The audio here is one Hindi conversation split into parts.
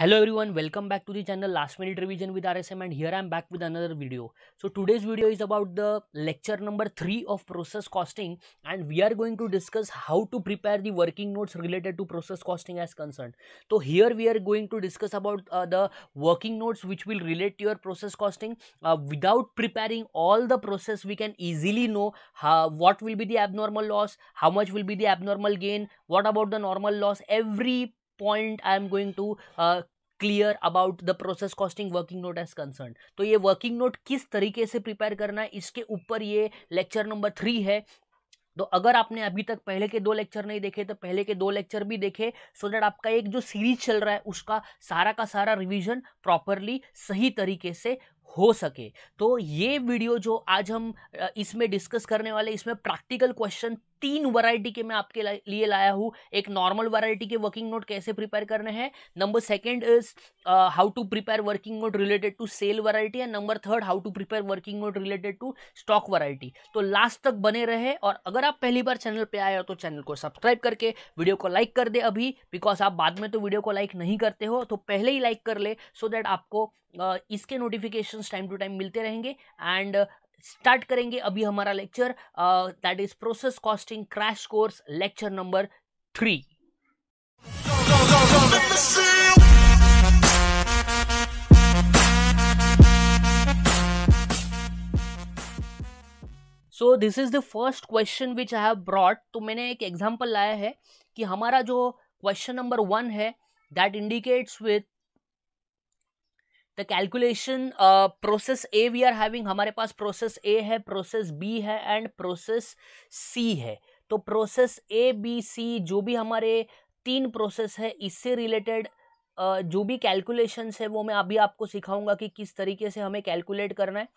hello everyone welcome back to the channel last minute revision with rsm and here i'm back with another video so today's video is about the lecture number three of process costing and we are going to discuss how to prepare the working notes related to process costing as concerned so here we are going to discuss about uh, the working notes which will relate to your process costing uh, without preparing all the process we can easily know how, what will be the abnormal loss how much will be the abnormal gain what about the normal loss every point i am going to clear about the process costing working note as concern तो ये वर्किंग नोट किस तरीके से प्रिपेयर करना है इसके ऊपर ये लेक्चर नंबर थ्री है तो अगर आपने अभी तक पहले के दो लेक्चर नहीं देखे तो पहले के दो लेक्चर भी देखे सो so दैट आपका एक जो सीरीज चल रहा है उसका सारा का सारा रिवीजन प्रॉपरली सही तरीके से हो सके तो ये वीडियो जो आज हम इसमें डिस्कस करने वाले इसमें प्रैक्टिकल क्वेश्चन तीन वैरायटी के मैं आपके लिए लाया हूँ एक नॉर्मल वैरायटी के वर्किंग नोट कैसे प्रिपेयर करने हैं number second is how to prepare working note related to sale variety and number third how to prepare working note related to stock variety तो लास्ट तक बने रहे और अगर आप पहली बार चैनल पर आए हो तो चैनल को सब्सक्राइब करके वीडियो को लाइक कर दे अभी बिकॉज आप बाद में तो वीडियो को लाइक नहीं करते हो तो पहले ही लाइक कर ले सो so दैट आपको इसके नोटिफिकेशंस टाइम टू टाइम मिलते रहेंगे एंड स्टार्ट करेंगे अभी हमारा lecture that is process costing crash course lecture number three so this is the first question which I have brought तो मैंने एक एग्जाम्पल लाया है कि हमारा जो क्वेश्चन नंबर वन है that indicates with the calculation process A we are having हमारे पास प्रोसेस ए है प्रोसेस बी है एंड प्रोसेस सी है तो प्रोसेस ए बी सी जो भी हमारे तीन प्रोसेस है इससे रिलेटेड uh, जो भी कैलकुलेशंस है वो मैं अभी आपको सिखाऊंगा कि किस तरीके से हमें कैलकुलेट करना है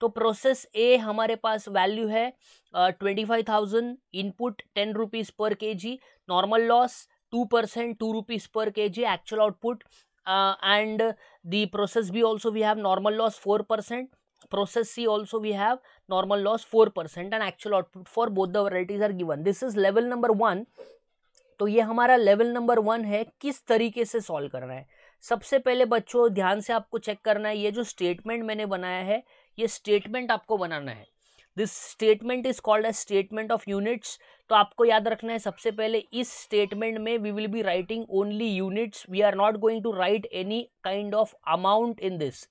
तो प्रोसेस ए हमारे पास वैल्यू है twenty five thousand input ten rupees पर K G normal loss two percent two rupees पर K G actual output and the process b also we have normal loss 4% process c also we have normal loss 4% and actual output for both the varieties are given this is level number 1 तो ये हमारा लेवल नंबर वन है किस तरीके से सॉल्व करना है सबसे पहले बच्चों ध्यान से आपको चेक करना है ये जो स्टेटमेंट मैंने बनाया है ये स्टेटमेंट आपको बनाना है this statement is called a statement of units तो आपको याद रखना है सबसे पहले इस स्टेटमेंट में we will be writing only units we are not going to write any kind of amount in this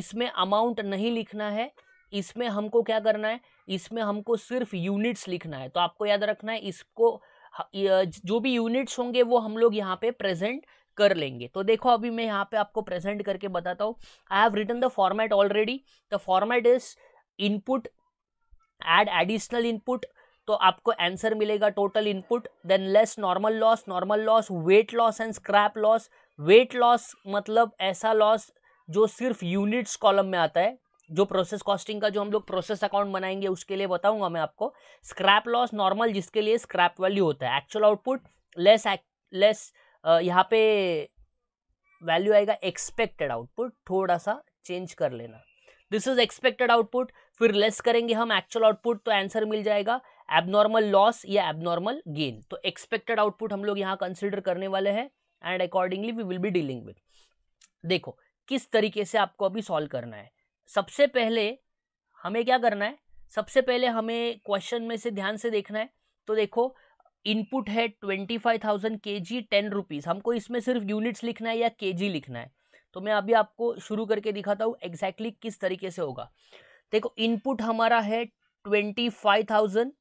इसमें अमाउंट नहीं लिखना है इसमें हमको क्या करना है इसमें हमको सिर्फ यूनिट्स लिखना है तो आपको याद रखना है इसको जो भी यूनिट्स होंगे वो हम लोग यहाँ पे प्रेजेंट कर लेंगे तो देखो अभी मैं यहाँ पे आपको प्रेजेंट करके बताता हूँ I have written the format already the format is input add additional input तो आपको आंसर मिलेगा total input then less normal loss normal loss weight loss and scrap loss weight loss मतलब ऐसा लॉस जो सिर्फ यूनिट्स कॉलम में आता है जो प्रोसेस कॉस्टिंग का जो हम लोग प्रोसेस अकाउंट बनाएंगे उसके लिए बताऊंगा मैं आपको स्क्रैप लॉस नॉर्मल जिसके लिए स्क्रैप वैल्यू होता है एक्चुअल आउटपुट लेस लेस यहाँ पे वैल्यू आएगा एक्सपेक्टेड आउटपुट थोड़ा सा चेंज कर लेना दिस इज एक्सपेक्टेड आउटपुट फिर लेस करेंगे हम एक्चुअल आउटपुट तो आंसर मिल जाएगा एबनॉर्मल लॉस या एबनॉर्मल गेन तो एक्सपेक्टेड आउटपुट हम लोग यहाँ कंसिडर करने वाले हैं and accordingly we will be dealing with देखो किस तरीके से आपको अभी सॉल्व करना है सबसे पहले हमें क्या करना है सबसे पहले हमें क्वेश्चन में से ध्यान से देखना है तो देखो इनपुट है ट्वेंटी फाइव थाउजेंड के जी टेन रुपीज़ हमको इसमें सिर्फ यूनिट्स लिखना है या के लिखना है तो मैं अभी आपको शुरू करके दिखाता हूँ एग्जैक्टली exactly किस तरीके से होगा देखो इनपुट हमारा है ट्वेंटी फाइव थाउजेंड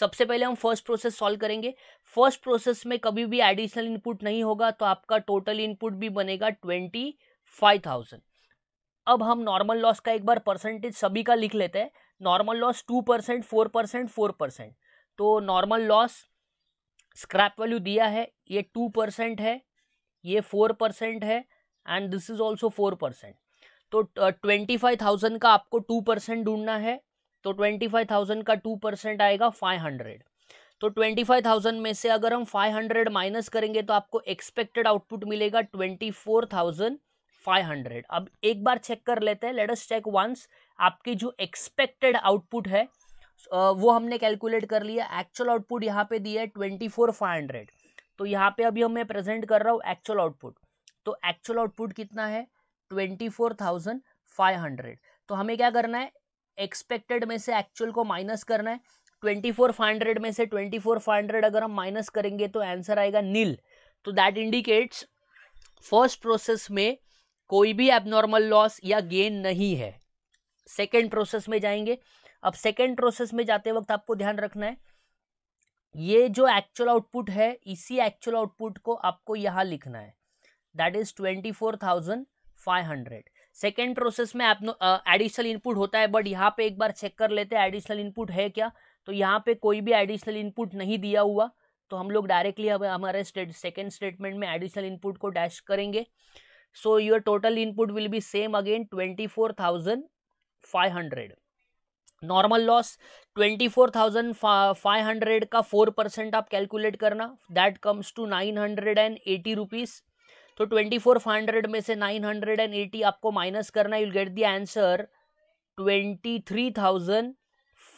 सबसे पहले हम फर्स्ट प्रोसेस सॉल्व करेंगे फर्स्ट प्रोसेस में कभी भी एडिशनल इनपुट नहीं होगा तो आपका टोटल इनपुट भी बनेगा ट्वेंटी फाइव थाउजेंड अब हम नॉर्मल लॉस का एक बार परसेंटेज सभी का लिख लेते हैं normal loss two percent four percent four percent तो नॉर्मल लॉस स्क्रैप वैल्यू दिया है ये टू परसेंट है ये फोर परसेंट है and this is also four percent तो ट्वेंटी फाइव थाउजेंड का आपको टू परसेंट ढूंढना है तो ट्वेंटी फाइव थाउजेंड का टू परसेंट आएगा फाइव हंड्रेड तो ट्वेंटी फाइव थाउजेंड में से अगर हम फाइव हंड्रेड माइनस करेंगे तो आपको एक्सपेक्टेड आउटपुट मिलेगा twenty four thousand five hundred अब एक बार चेक कर लेते हैं लेटस चेक वंस आपकी जो एक्सपेक्टेड आउटपुट है वो हमने कैलकुलेट कर लिया एक्चुअल आउटपुट यहाँ पे दिया है ट्वेंटी फोर फाइव हंड्रेड तो यहाँ पे अभी हम मैं प्रेजेंट कर रहा हूँ एक्चुअल आउटपुट तो एक्चुअल आउटपुट कितना है twenty four thousand five hundred तो हमें क्या करना है एक्सपेक्टेड में से एक्चुअल को माइनस करना है ट्वेंटी फोर फाइव हंड्रेड में से ट्वेंटी फोर फाइव हंड्रेड अगर हम माइनस करेंगे तो आंसर आएगा नील तो दैट इंडिकेट्स फर्स्ट प्रोसेस में कोई भी एबनॉर्मल लॉस या गेन नहीं है सेकेंड प्रोसेस में जाएंगे अब सेकेंड प्रोसेस में जाते वक्त आपको ध्यान रखना है ये जो एक्चुअल आउटपुट है इसी एक्चुअल आउटपुट को आपको यहाँ लिखना है that is twenty four thousand five hundred second process में एडिशनल इनपुट होता है बट यहाँ पे एक बार चेक कर लेते हैं एडिशनल इनपुट है क्या तो यहाँ पे कोई भी एडिशनल इनपुट नहीं दिया हुआ तो हम लोग डायरेक्टली हमारे स्टेट सेकेंड स्टेटमेंट में एडिशनल इनपुट को डैश करेंगे so your total input will be same again twenty four thousand five hundred normal loss twenty four thousand five hundred का फोर परसेंट आप कैलकुलेट करना that comes to nine hundred and eighty rupees तो ट्वेंटी फोर फाइव हंड्रेड में से नाइन हंड्रेड एंड एटी आपको माइनस करना you'll get the answer twenty three thousand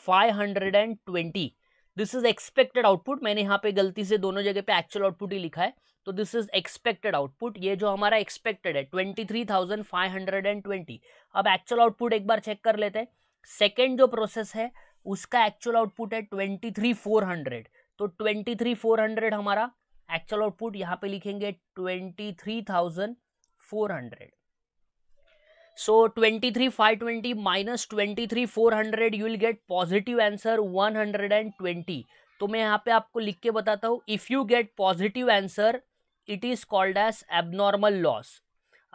five hundred and twenty this is expected output मैंने यहाँ पे गलती से दोनों जगह पे एक्चुअल आउटपुट ही लिखा है तो दिस इज एक्सपेक्टेड आउटपुट ये जो हमारा एक्सपेक्टेड है twenty three thousand five hundred and twenty अब एक्चुअल आउटपुट एक बार चेक कर लेते हैं सेकेंड जो प्रोसेस है उसका एक्चुअल आउटपुट है ट्वेंटी थ्री फोर हंड्रेड तो ट्वेंटी थ्री फोर हंड्रेड हमारा एक्चुअल आउटपुट यहाँ पे लिखेंगे twenty three thousand four hundred so twenty three five twenty minus twenty three four hundred you will get positive answer one hundred and twenty तो मैं यहाँ पे आपको लिख के बताता हूँ if you get positive answer it is called as abnormal loss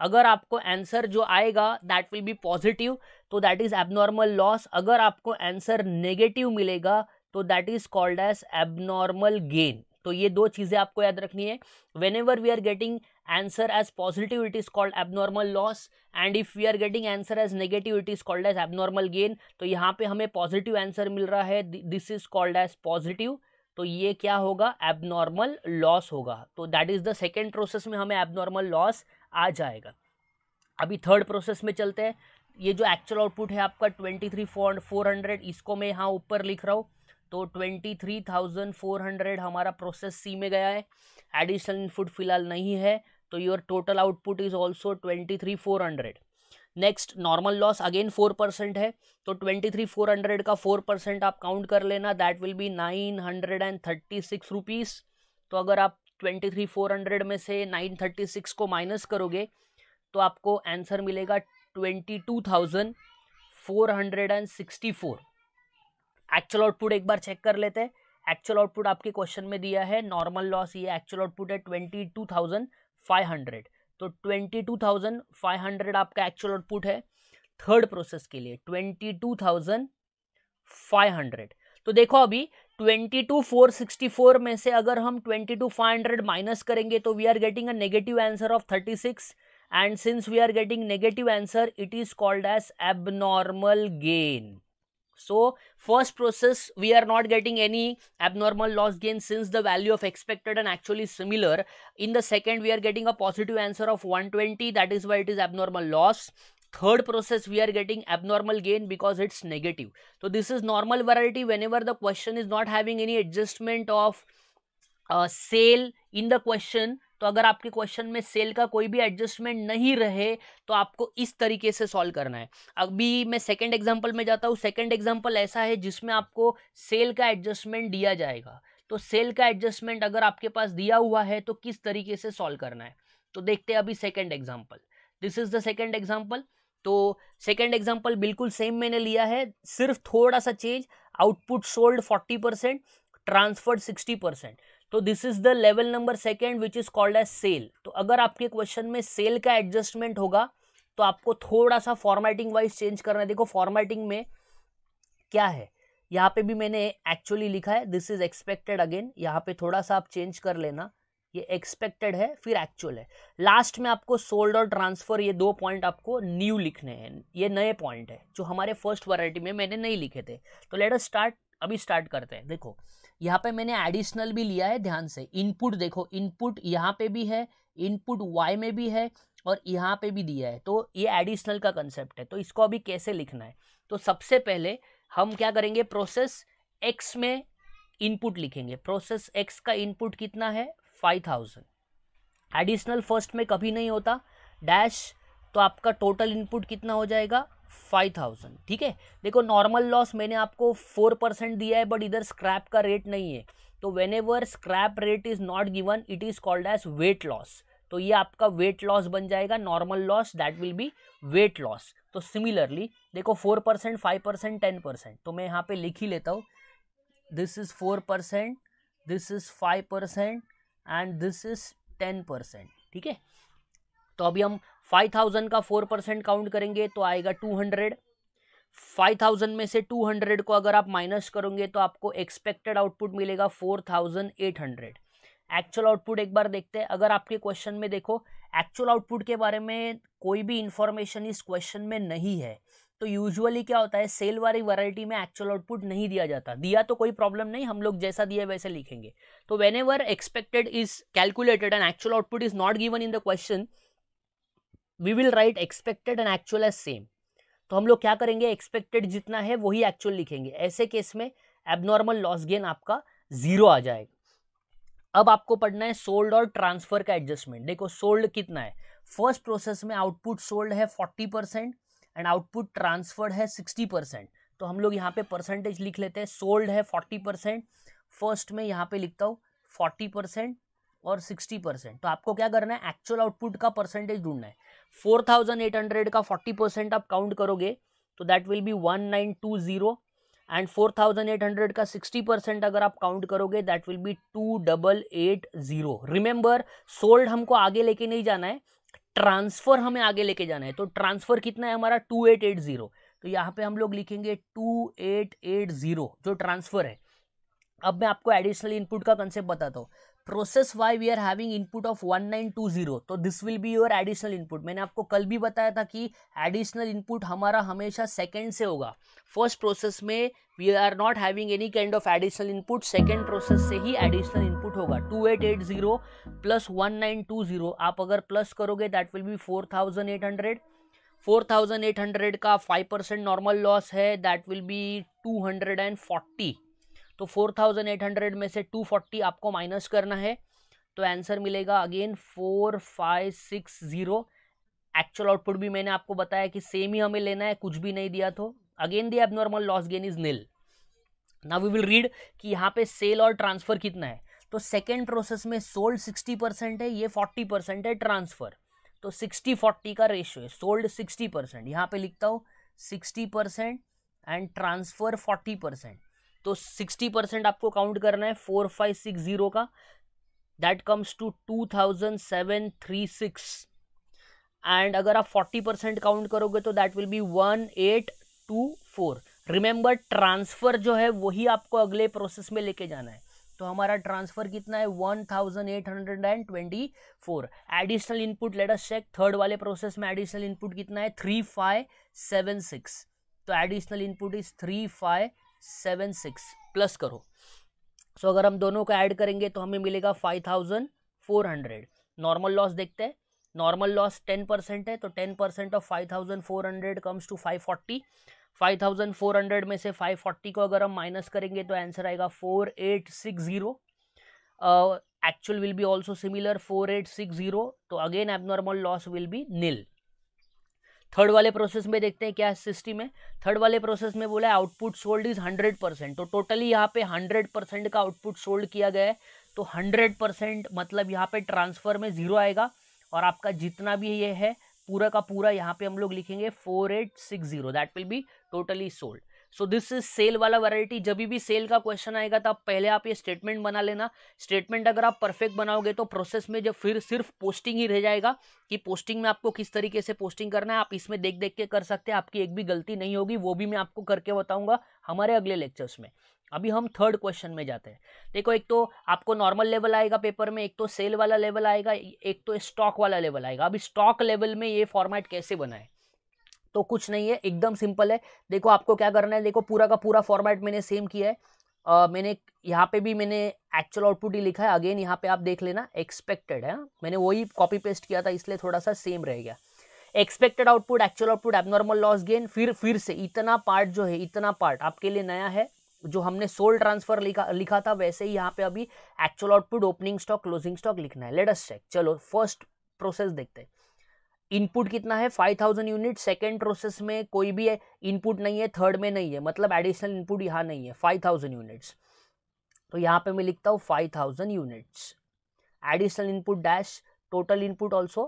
अगर आपको आंसर जो आएगा दैट विल बी पॉजिटिव तो दैट इज़ एबनॉर्मल लॉस अगर आपको आंसर नेगेटिव मिलेगा तो that is called as abnormal gain तो ये दो चीज़ें आपको याद रखनी है whenever we are getting answer as positive it is called abnormal loss and if we are getting answer as negative it is called as abnormal gain तो यहाँ पे हमें पॉजिटिव आंसर मिल रहा है this is called as positive तो ये क्या होगा एबनॉर्मल लॉस होगा तो that is the second process में हमें एबनॉर्मल लॉस आ जाएगा अभी थर्ड प्रोसेस में चलते हैं ये जो एक्चुअल आउटपुट है आपका ट्वेंटी थ्री फोर हंड्रेड इसको मैं यहाँ ऊपर लिख रहा हूँ तो twenty three thousand four hundred हमारा प्रोसेस सी में गया है एडिशनल इनपुट फिलहाल नहीं है तो your total output is also twenty three four hundred next normal loss again four percent है तो ट्वेंटी थ्री फोर हंड्रेड का फोर परसेंट आप काउंट कर लेना that will be nine hundred and thirty six rupees तो अगर आप ट्वेंटी थ्री फोर हंड्रेड में से नाइन थर्टी सिक्स को माइनस करोगे तो आपको आंसर मिलेगा twenty two thousand four hundred and sixty four actual output एक बार चेक कर लेते हैं एक्चुअल आउटपुट आपके क्वेश्चन में दिया है नॉर्मल लॉस ये एक्चुअल आउटपुट है twenty two thousand five hundred तो twenty two thousand five hundred आपका एक्चुअल आउटपुट है थर्ड प्रोसेस के लिए twenty two thousand five hundred तो देखो अभी twenty two four sixty four में से अगर हम twenty two five hundred minus करेंगे तो we are getting a negative answer of thirty six and since we are getting negative answer it is called as abnormal gain So first process, we are not getting any abnormal loss gain since the value of expected and actually similar. In the second, we are getting a positive answer of 120. That is why it is abnormal loss third process we are getting abnormal gain because it's negative so this is normal variety whenever the question is not having any adjustment of uh, sale in the question तो अगर आपके क्वेश्चन में सेल का कोई भी एडजस्टमेंट नहीं रहे तो आपको इस तरीके से सॉल्व करना है अभी मैं सेकेंड एग्जाम्पल में जाता हूँ सेकेंड एग्जाम्पल ऐसा है जिसमें आपको सेल का एडजस्टमेंट दिया जाएगा तो सेल का एडजस्टमेंट अगर आपके पास दिया हुआ है तो किस तरीके से सॉल्व करना है तो देखते हैं अभी second example this is the second example तो सेकेंड एग्जाम्पल बिल्कुल सेम मैंने लिया है सिर्फ थोड़ा सा change output sold forty percent transferred sixty percent तो this is the level number second which is called as sale तो अगर आपके क्वेश्चन में सेल का एडजस्टमेंट होगा तो आपको थोड़ा सा फॉर्मेटिंग वाइज चेंज करना है देखो फॉर्मेटिंग में क्या है यहाँ पे भी मैंने एक्चुअली लिखा है दिस इज एक्सपेक्टेड अगेन यहाँ पे थोड़ा सा आप चेंज कर लेना ये एक्सपेक्टेड है फिर एक्चुअल है लास्ट में आपको सोल्ड और ट्रांसफर ये दो पॉइंट आपको न्यू लिखने हैं ये नए पॉइंट है जो हमारे फर्स्ट वराइटी में मैंने नहीं लिखे थे तो लेट अस स्टार्ट अभी स्टार्ट करते हैं देखो यहाँ पे मैंने एडिशनल भी लिया है ध्यान से इनपुट देखो इनपुट यहाँ पे भी है इनपुट वाई में भी है और यहाँ पे भी दिया है तो ये एडिशनल का कंसेप्ट है तो इसको अभी कैसे लिखना है तो सबसे पहले हम क्या करेंगे प्रोसेस एक्स में इनपुट लिखेंगे प्रोसेस एक्स का इनपुट कितना है फाइव थाउजेंड एडिशनल फर्स्ट में कभी नहीं होता डैश तो आपका टोटल इनपुट कितना हो जाएगा फाइव थाउजेंड ठीक है देखो नॉर्मल लॉस मैंने आपको फोर परसेंट दिया है बट इधर स्क्रैप का रेट नहीं है तो whenever scrap rate is not given it is called as weight loss तो ये आपका वेट लॉस बन जाएगा normal loss that will be weight loss तो सिमिलरली देखो four percent five percent ten percent तो मैं यहाँ पे लिख ही लेता हूँ this is four percent this is five percent and this is ten percent ठीक है तो अभी हम फाइव थाउजेंड का फोर परसेंट काउंट करेंगे तो आएगा टू हंड्रेड फाइव थाउजेंड में से टू हंड्रेड को अगर आप माइनस करोगे तो आपको एक्सपेक्टेड आउटपुट मिलेगा four thousand eight hundred actual output एक बार देखते हैं अगर आपके क्वेश्चन में देखो एक्चुअल आउटपुट के बारे में कोई भी इन्फॉर्मेशन इस क्वेश्चन में नहीं है तो यूजुअली क्या होता है सेल वाली वैरायटी में एक्चुअल आउटपुट नहीं दिया जाता दिया तो कोई प्रॉब्लम नहीं हम लोग जैसा दिया वैसे लिखेंगे तो whenever expected is calculated and actual output is not given in the question we will write expected and actual as same तो हम लोग क्या करेंगे एक्सपेक्टेड जितना है वही एक्चुअल लिखेंगे ऐसे केस में एबनॉर्मल लॉस गेन आपका जीरो आ जाएगा अब आपको पढ़ना है सोल्ड और ट्रांसफर का एडजस्टमेंट देखो सोल्ड कितना है फर्स्ट प्रोसेस में आउटपुट सोल्ड है forty percent and output transferred है सिक्सटी परसेंट तो हम लोग यहाँ पे परसेंटेज लिख लेते हैं सोल्ड है फोर्टी परसेंट फर्स्ट में यहाँ पे लिखता हूँ फोर्टी परसेंट और सिक्सटी परसेंट तो आपको क्या करना है एक्चुअल आउटपुट का परसेंटेज ढूंढना है फोर थाउजेंड एट हंड्रेड का फोर्टी परसेंट आप काउंट करोगे तो that will be one nine two zero and four thousand eight hundred का सिक्सटी परसेंट अगर आप काउंट करोगे that will be two double eight zero remember sold हमको आगे लेके नहीं जाना है ट्रांसफर हमें आगे लेके जाना है तो ट्रांसफर कितना है हमारा टू एट एट जीरो तो यहाँ पे हम लोग लिखेंगे टू एट एट जीरो जो ट्रांसफर है अब मैं आपको एडिशनल इनपुट का कंसेप्ट बताता हूँ process Y we are having input of one nine two zero तो this will be your additional input मैंने आपको कल भी बताया था कि एडिशनल इनपुट हमारा हमेशा सेकेंड से होगा फर्स्ट प्रोसेस में we are not having any kind of additional input second process से ही एडिशनल इनपुट होगा two eight eight zero plus one nine two zero आप अगर प्लस करोगे that will be four thousand eight hundred four thousand eight hundred का फाइव परसेंट नॉर्मल लॉस है that will be two hundred and forty तो 4800 में से 240 आपको माइनस करना है तो आंसर मिलेगा again four five six zero actual output भी मैंने आपको बताया कि सेम ही हमें लेना है कुछ भी नहीं दिया तो again the abnormal loss gain is nil now we will read कि यहाँ पे सेल और ट्रांसफर कितना है तो सेकेंड प्रोसेस में सोल्ड सिक्सटी परसेंट है ये फोर्टी परसेंट है ट्रांसफर तो सिक्सटी फोर्टी का रेशियो है सोल्ड सिक्सटी परसेंट यहाँ पे लिखता हूँ sixty percent and transfer forty percent तो सिक्सटी परसेंट आपको काउंट करना है फोर फाइव सिक्स जीरो का that comes to to thousand seven three six and अगर आप फोर्टी परसेंट काउंट करोगे तो that will be one eight two four remember transfer जो है वही आपको अगले प्रोसेस में लेके जाना है तो हमारा ट्रांसफ़र कितना है one thousand eight hundred and twenty four additional input let's check third वाले प्रोसेस में एडिशनल इनपुट कितना है थ्री फाइव सेवन सिक्स तो additional input is three five seven six plus करो सो so, अगर हम दोनों को ऐड करेंगे तो हमें मिलेगा five thousand four hundred normal loss देखते हैं नॉर्मल लॉस टेन परसेंट है तो ten percent of five thousand four hundred comes to five forty five thousand four hundred में से फाइव फोर्टी को अगर हम माइनस करेंगे तो आंसर आएगा four eight six zero actual will be also similar four eight six zero तो again abnormal loss will be nil third वाले प्रोसेस में देखते हैं क्या सिस्टम है थर्ड वाले प्रोसेस में बोला है output sold is hundred percent तो टोटली यहाँ पे हंड्रेड परसेंट का आउटपुट सोल्ड किया गया है तो हंड्रेड परसेंट मतलब यहाँ पे ट्रांसफ़र में ज़ीरो आएगा और आपका जितना भी ये है पूरा का पूरा यहाँ पे हम लोग लिखेंगे four eight six zero that will be totally sold so this is sale वाला वैरायटी जब भी सेल का क्वेश्चन आएगा तब पहले आप ये स्टेटमेंट बना लेना स्टेटमेंट अगर आप परफेक्ट बनाओगे तो प्रोसेस में जब फिर सिर्फ पोस्टिंग ही रह जाएगा कि पोस्टिंग में आपको किस तरीके से पोस्टिंग करना है आप इसमें देख देख के कर सकते हैं आपकी एक भी गलती नहीं होगी वो भी मैं आपको करके बताऊंगा हमारे अगले लेक्चर्स में अभी हम थर्ड क्वेश्चन में जाते हैं देखो एक तो आपको नॉर्मल लेवल आएगा पेपर में एक तो सेल वाला लेवल आएगा एक तो स्टॉक वाला लेवल आएगा अभी स्टॉक लेवल में ये फॉर्मेट कैसे बनाए तो कुछ नहीं है एकदम सिंपल है देखो आपको क्या करना है देखो पूरा का पूरा फॉर्मेट मैंने सेम किया है आ, मैंने यहाँ पे भी मैंने एक्चुअल आउटपुट ही लिखा है अगेन यहाँ पे आप देख लेना एक्सपेक्टेड है हाँ। मैंने वही कॉपी पेस्ट किया था इसलिए थोड़ा सा सेम रह गया expected output actual output abnormal loss gain फिर फिर से इतना पार्ट जो है इतना पार्ट आपके लिए नया है जो हमने सोल ट्रांसफर लिखा लिखा था वैसे ही यहाँ पे अभी actual output opening stock closing stock लिखना है लेटस चेक चलो फर्स्ट प्रोसेस देखते हैं इनपुट कितना है five thousand unit second process में कोई भी इनपुट नहीं है थर्ड में नहीं है मतलब एडिशनल इनपुट यहाँ नहीं है फाइव थाउजेंड यूनिट्स तो यहाँ पे मैं लिखता हूँ five thousand units additional input dash total input also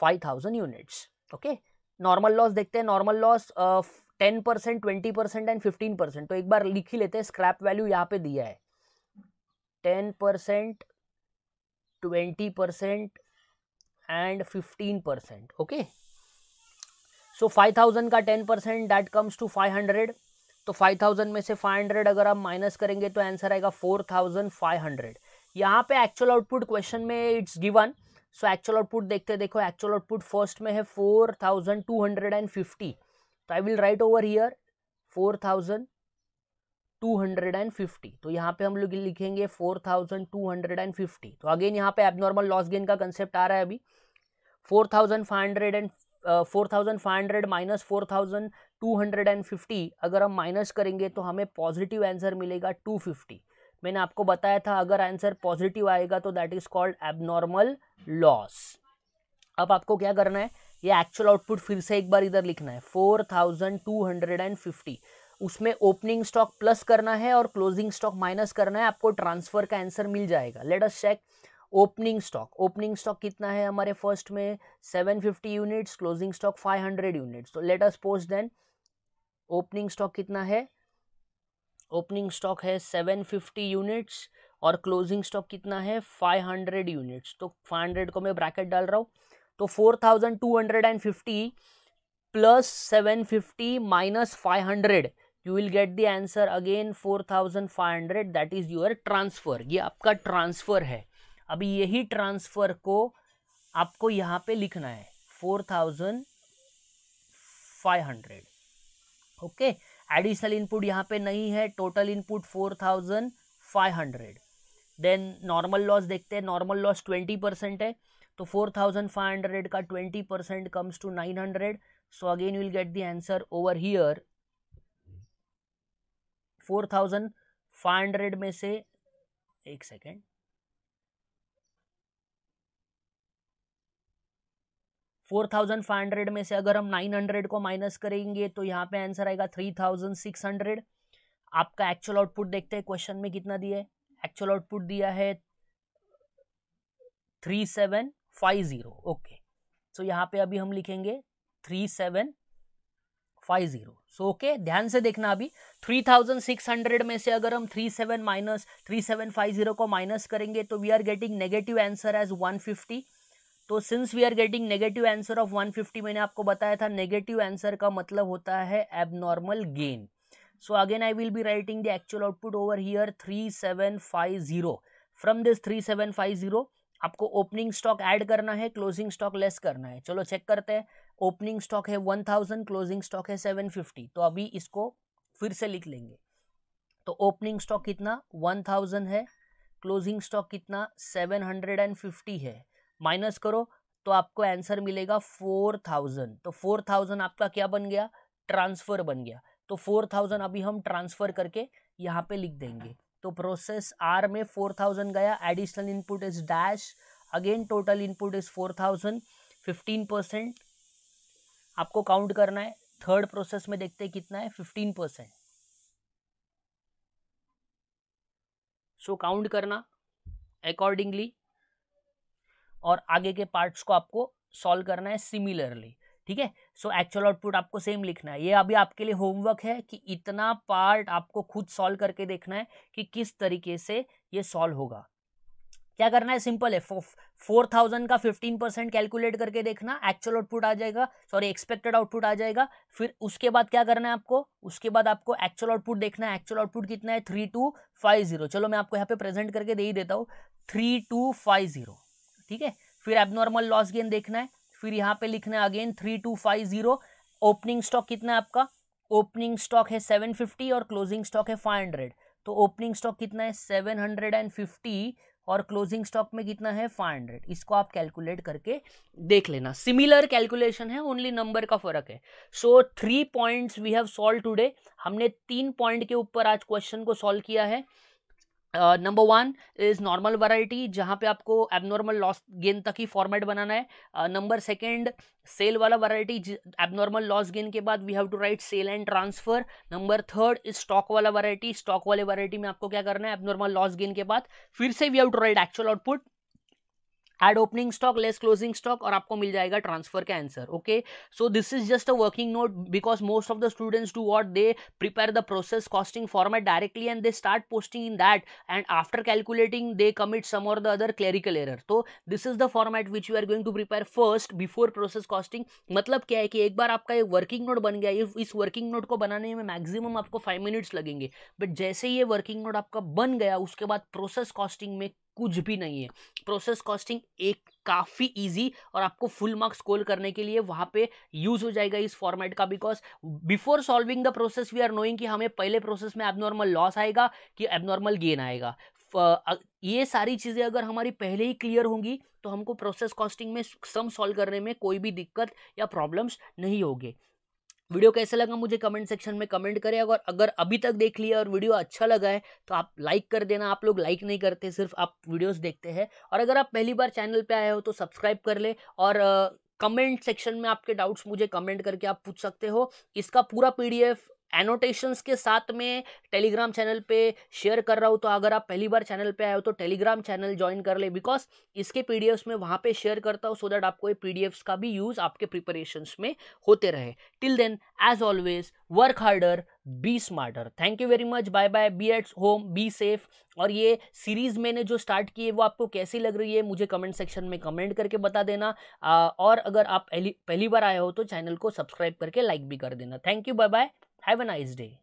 five thousand units okay normal loss देखते हैं normal loss ten percent twenty percent and fifteen percent तो एक बार लिख ही लेते हैं स्क्रैप वैल्यू यहाँ पे दिया है ten percent twenty percent and fifteen percent okay so five thousand का ten percent that comes to five hundred तो फाइव थाउजेंड में से फाइव हंड्रेड अगर आप माइनस करेंगे तो आंसर आएगा फोर थाउजेंड फाइव हंड्रेड यहाँ पे एक्चुअल आउटपुट क्वेश्चन में it's given so actual output देखते देखो एक्चुअल आउटपुट फर्स्ट में है four thousand two hundred and fifty तो I will write over here four thousand two hundred and fifty तो यहाँ पे हम लोग लिखेंगे four thousand two hundred and fifty तो अगेन यहाँ पे एबनॉर्मल लॉस गेन का कंसेप्ट आ रहा है अभी four thousand five hundred and four thousand five hundred minus four thousand two hundred and fifty अगर हम माइनस करेंगे तो हमें पॉजिटिव आंसर मिलेगा टू फिफ्टी मैंने आपको बताया था अगर आंसर पॉजिटिव आएगा तो that is called abnormal loss अब आपको क्या करना है ये एक्चुअल आउटपुट फिर से एक बार इधर लिखना है four thousand two hundred and fifty उसमें ओपनिंग स्टॉक प्लस करना है और क्लोजिंग स्टॉक माइनस करना है आपको ट्रांसफर का आंसर मिल जाएगा let us check opening stock opening stock कितना है हमारे फर्स्ट में 750 यूनिट्स क्लोजिंग स्टॉक 500 यूनिट्स तो let us post then opening stock कितना है ओपनिंग स्टॉक है 750 यूनिट्स और क्लोजिंग स्टॉक कितना है 500 यूनिट्स तो 500 को मैं ब्रैकेट डाल रहा हूँ तो 4250 plus 750 minus 500 you will get the answer again 4500 that is your transfer ये आपका ट्रांसफर है अभी यही ट्रांसफ़र को आपको यहाँ पे लिखना है four thousand five hundred okay additional input यहाँ पे नहीं है total input four thousand five hundred then normal loss देखते हैं नॉर्मल लॉस ट्वेंटी परसेंट है तो फोर थाउजेंड फाइव हंड्रेड का twenty percent comes to nine hundred so again will get the answer over here four thousand five hundred में से एक second four thousand five hundred में से अगर हम नाइन हंड्रेड को माइनस करेंगे तो यहाँ पे आंसर आएगा थ्री थाउजेंड सिक्स हंड्रेड आपका एक्चुअल आउटपुट देखते हैं क्वेश्चन में कितना दिया है एक्चुअल आउटपुट दिया है three seven five zero okay so यहाँ पे अभी हम लिखेंगे three seven five zero so okay ध्यान से देखना अभी थ्री थाउजेंड सिक्स हंड्रेड में से अगर हम three seven minus three seven five zero को माइनस करेंगे तो we are getting negative answer as one fifty तो since we are getting negative answer of 150 मैंने आपको बताया था नेगेटिव आंसर का मतलब होता है abnormal gain so again I will be writing the actual output over here three seven five zero from this three seven five zero आपको ओपनिंग स्टॉक ऐड करना है क्लोजिंग स्टॉक लेस करना है चलो चेक करते हैं ओपनिंग स्टॉक है वन थाउजेंड क्लोजिंग स्टॉक है सेवन फिफ्टी तो अभी इसको फिर से लिख लेंगे तो ओपनिंग स्टॉक कितना वन थाउजेंड है क्लोजिंग स्टॉक कितना सेवन हंड्रेड एंड फिफ्टी है माइनस करो तो आपको आंसर मिलेगा फोर थाउजेंड तो फोर थाउजेंड आपका क्या बन गया ट्रांसफर बन गया तो फोर थाउजेंड अभी हम ट्रांसफर करके यहाँ पे लिख देंगे तो प्रोसेस आर में फोर थाउजेंड गया additional input is dash again total input is four thousand fifteen percent आपको काउंट करना है थर्ड प्रोसेस में देखते हैं कितना है फिफ्टीन परसेंट सो काउंट करना अकॉर्डिंगली और आगे के पार्ट्स को आपको सॉल्व करना है सिमिलरली ठीक है सो एक्चुअल आउटपुट आपको सेम लिखना है ये अभी आपके लिए होमवर्क है कि इतना पार्ट आपको खुद सॉल्व करके देखना है कि किस तरीके से ये सॉल्व होगा क्या करना है सिंपल है फोर थाउजेंड का फिफ्टीन परसेंट कैलकुलेट करके देखना एक्चुअल आउटपुट आ जाएगा सॉरी एक्सपेक्टेड आउटपुट आ जाएगा फिर उसके बाद क्या करना है आपको उसके बाद आपको एक्चुअल आउटपुट देखना है एक्चुअल आउटपुट कितना है थ्री टू फाइव जीरो चलो मैं आपको यहाँ पे प्रेजेंट करके दे ही देता हूँ थ्री टू फाइव जीरो ठीक है फिर एबनॉर्मल लॉस गेन देखना है फिर यहाँ पे लिखना है again three two five zero opening stock कितना है आपका ओपनिंग स्टॉक है सेवन फिफ्टी और क्लोजिंग स्टॉक है फाइव हंड्रेड तो ओपनिंग स्टॉक कितना है सेवन हंड्रेड एंड फिफ्टी और क्लोजिंग स्टॉक में कितना है फाइव हंड्रेड इसको आप कैलकुलेट करके देख लेना सिमिलर कैलकुलेशन है ओनली नंबर का फर्क है so three points we have solve today हमने तीन पॉइंट के ऊपर आज क्वेश्चन को सॉल्व किया है number one is normal variety जहाँ पे आपको एबनॉर्मल लॉस गेन तक ही फॉर्मेट बनाना है नंबर सेकंड सेल वाला वैरायटी एबनॉर्मल लॉस गेन के बाद we have to write sale and transfer number third is stock वाला वैरायटी स्टॉक वाले वैरायटी में आपको क्या करना है एबनॉर्मल लॉस गेन के बाद फिर से we have to write actual output add opening stock less closing stock और आपको मिल जाएगा ट्रांसफर का answer okay so this is just a working note because most of the students do what they prepare the process costing format directly and they start posting in that and after calculating they commit some और द अदर क्लेरिकल एरर तो this is the format which you are going to prepare first before process costing मतलब क्या है कि एक बार आपका एक वर्किंग नोट बन गया इस वर्किंग नोट को बनाने में मैक्सिमम आपको फाइव मिनट्स लगेंगे बट जैसे ही ये वर्किंग नोट आपका बन गया उसके बाद प्रोसेस कॉस्टिंग में कुछ भी नहीं है प्रोसेस कॉस्टिंग एक काफ़ी इजी और आपको फुल मार्क्स स्कोर करने के लिए वहाँ पे यूज़ हो जाएगा इस फॉर्मेट का because before solving the process we are knowing कि हमें पहले प्रोसेस में एबनॉर्मल लॉस आएगा कि एबनॉर्मल गेन आएगा ये सारी चीज़ें अगर हमारी पहले ही क्लियर होंगी तो हमको प्रोसेस कॉस्टिंग में सम सॉल्व करने में कोई भी दिक्कत या प्रॉब्लम्स नहीं होगी वीडियो कैसा लगा मुझे कमेंट सेक्शन में कमेंट करें अगर अगर अभी तक देख लिया और वीडियो अच्छा लगा है तो आप लाइक कर देना आप लोग लाइक नहीं करते सिर्फ आप वीडियोस देखते हैं और अगर आप पहली बार चैनल पे आए हो तो सब्सक्राइब कर ले और कमेंट सेक्शन में आपके डाउट्स मुझे कमेंट करके आप पूछ सकते हो इसका पूरा पी एनोटेशंस के साथ में टेलीग्राम चैनल पे शेयर कर रहा हूँ तो अगर आप पहली बार चैनल पे आए हो तो टेलीग्राम चैनल ज्वाइन कर ले बिकॉज इसके पी में वहाँ पे शेयर करता हूँ सो दैट आपको ये पी का भी यूज़ आपके प्रिपरेशंस में होते रहे till then as always work harder be smarter thank you very much bye bye be at home be safe और ये सीरीज़ मैंने जो स्टार्ट की है वो आपको कैसी लग रही है मुझे कमेंट सेक्शन में कमेंट करके बता देना आ, और अगर आप पहली बार आए हो तो चैनल को सब्सक्राइब करके लाइक भी कर देना thank you bye bye Have a nice day.